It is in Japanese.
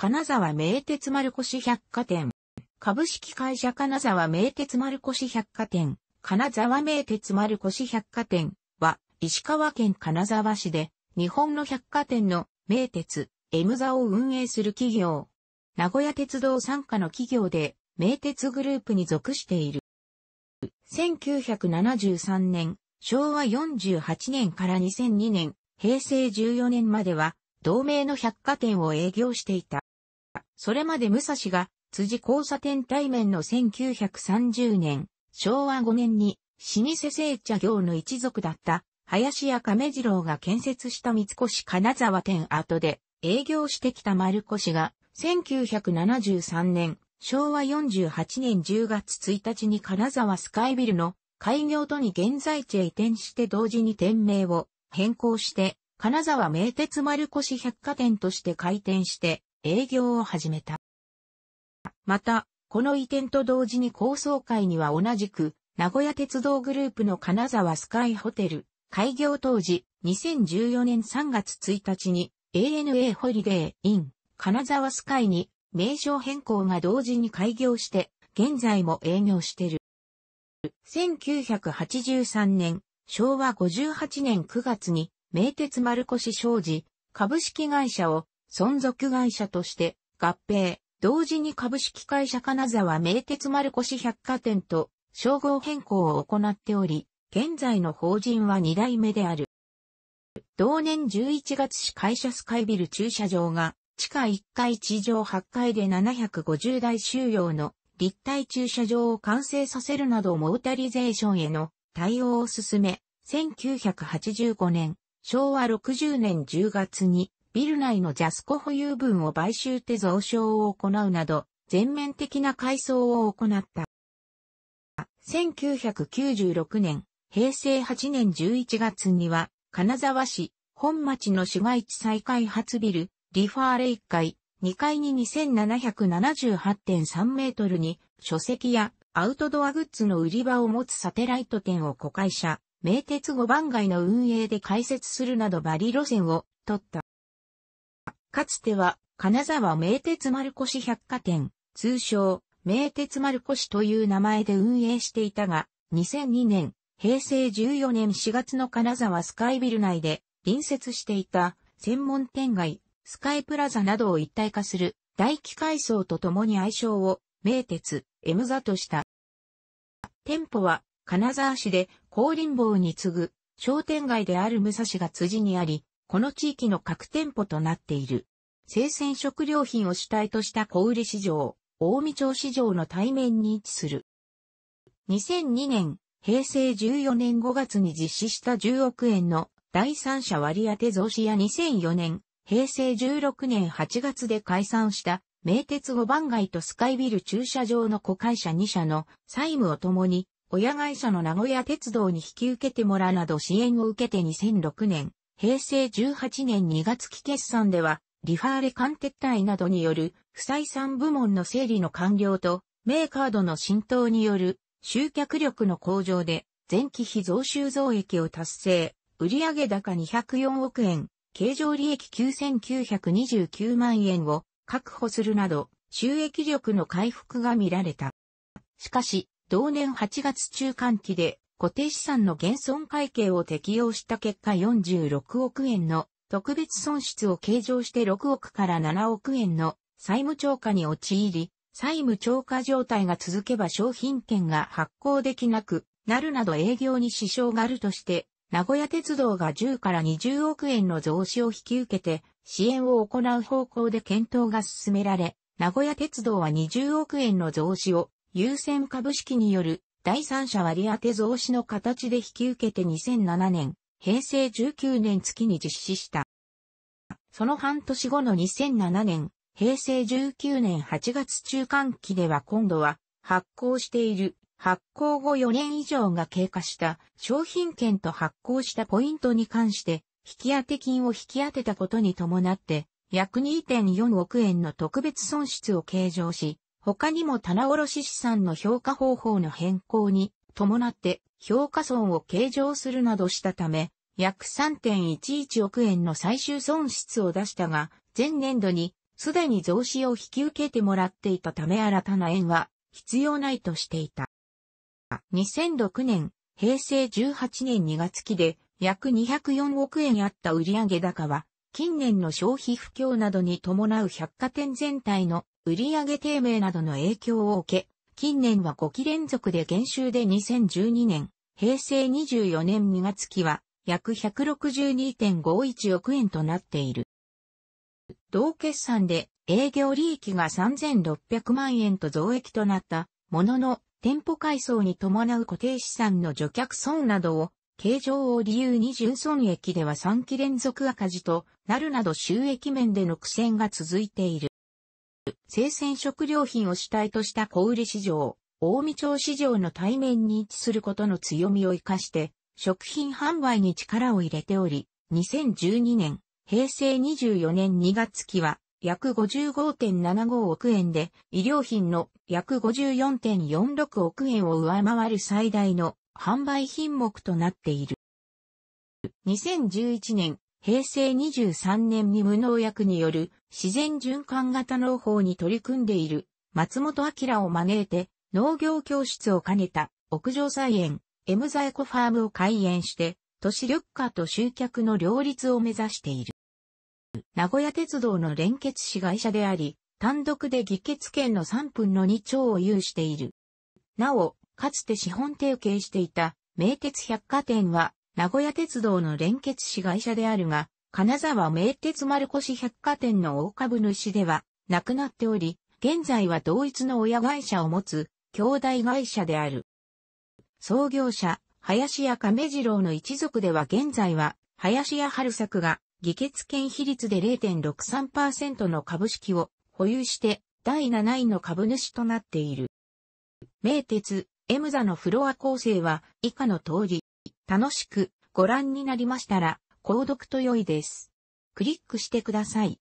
金沢名鉄丸越百貨店。株式会社金沢名鉄丸越百貨店、金沢名鉄丸越百貨店は、石川県金沢市で、日本の百貨店の名鉄、エムザを運営する企業。名古屋鉄道参加の企業で、名鉄グループに属している。1973年、昭和48年から2002年、平成14年までは、同名の百貨店を営業していた。それまで武蔵が辻交差点対面の1930年、昭和5年に老舗製茶業の一族だった林家亀次郎が建設した三越金沢店跡で営業してきた丸越が1973年、昭和48年10月1日に金沢スカイビルの開業とに現在地へ移転して同時に店名を変更して、金沢名鉄丸越百貨店として開店して、営業を始めた。また、この移転と同時に高層階には同じく、名古屋鉄道グループの金沢スカイホテル、開業当時、2014年3月1日に ANA ホリデーイン金沢スカイに名称変更が同時に開業して、現在も営業してる。1983年、昭和58年9月に、名鉄丸越商事、株式会社を存続会社として合併、同時に株式会社金沢名鉄丸越百貨店と称号変更を行っており、現在の法人は2代目である。同年11月市会社スカイビル駐車場が地下1階地上8階で750台収容の立体駐車場を完成させるなどモータリゼーションへの対応を進め、1985年、昭和60年10月にビル内のジャスコ保有分を買収て増床を行うなど、全面的な改装を行った。1996年、平成8年11月には、金沢市、本町の市街地再開発ビル、リファーレ1階、2階に2778.3メートルに、書籍やアウトドアグッズの売り場を持つサテライト店を子会社、名鉄5番街の運営で開設するなどバリ路線を取った。かつては、金沢名鉄丸越百貨店、通称、名鉄丸越という名前で運営していたが、2002年、平成14年4月の金沢スカイビル内で、隣接していた、専門店街、スカイプラザなどを一体化する、大機改装とともに愛称を、名鉄、エムザとした。店舗は、金沢市で、高林坊に次ぐ、商店街である武蔵が辻にあり、この地域の各店舗となっている。生鮮食料品を主体とした小売市場、大見町市場の対面に位置する。2002年、平成14年5月に実施した10億円の第三者割当増資や2004年、平成16年8月で解散した名鉄五番街とスカイビル駐車場の子会社2社の債務を共に親会社の名古屋鉄道に引き受けてもらうなど支援を受けて2006年、平成18年2月期決算では、リファーレ間撤退などによる不採算部門の整理の完了と、メーカードの浸透による集客力の向上で、前期比増収増益を達成、売上高204億円、経常利益9929万円を確保するなど、収益力の回復が見られた。しかし、同年8月中間期で固定資産の減損会計を適用した結果46億円の特別損失を計上して6億から7億円の債務超過に陥り、債務超過状態が続けば商品券が発行できなくなるなど営業に支障があるとして、名古屋鉄道が10から20億円の増資を引き受けて支援を行う方向で検討が進められ、名古屋鉄道は20億円の増資を優先株式による第三者割当増資の形で引き受けて2007年、平成19年月に実施した。その半年後の2007年、平成19年8月中間期では今度は発行している発行後4年以上が経過した商品券と発行したポイントに関して引き当て金を引き当てたことに伴って約2.4億円の特別損失を計上し、他にも棚卸資産の評価方法の変更に伴って評価損を計上するなどしたため、約3.11億円の最終損失を出したが、前年度にすでに増資を引き受けてもらっていたため新たな円は必要ないとしていた。2006年、平成18年2月期で約204億円あった売上高は近年の消費不況などに伴う百貨店全体の売上低迷などの影響を受け、近年は5期連続で減収で2012年、平成24年2月期は約162.51億円となっている。同決算で営業利益が3600万円と増益となったものの店舗改装に伴う固定資産の除却損などを形状を理由に純損益では3期連続赤字となるなど収益面での苦戦が続いている。生鮮食料品を主体とした小売市場、大見町市場の対面に位置することの強みを活かして、食品販売に力を入れており、2012年、平成24年2月期は、約55.75億円で、医療品の約54.46億円を上回る最大の販売品目となっている。2011年、平成23年に無農薬による自然循環型農法に取り組んでいる松本明を招いて農業教室を兼ねた屋上菜園、エムザエコファームを開園して、都市緑化と集客の両立を目指している。名古屋鉄道の連結市会社であり、単独で議決権の3分の2兆を有している。なお、かつて資本提携していた、名鉄百貨店は、名古屋鉄道の連結子会社であるが、金沢名鉄丸越百貨店の大株主では、なくなっており、現在は同一の親会社を持つ、兄弟会社である。創業者、林家亀次郎の一族では現在は、林家春作が、議決権比率で0.63%の株式を保有して、第7位の株主となっている。名鉄、エムザのフロア構成は以下の通り、楽しくご覧になりましたら、購読と良いです。クリックしてください。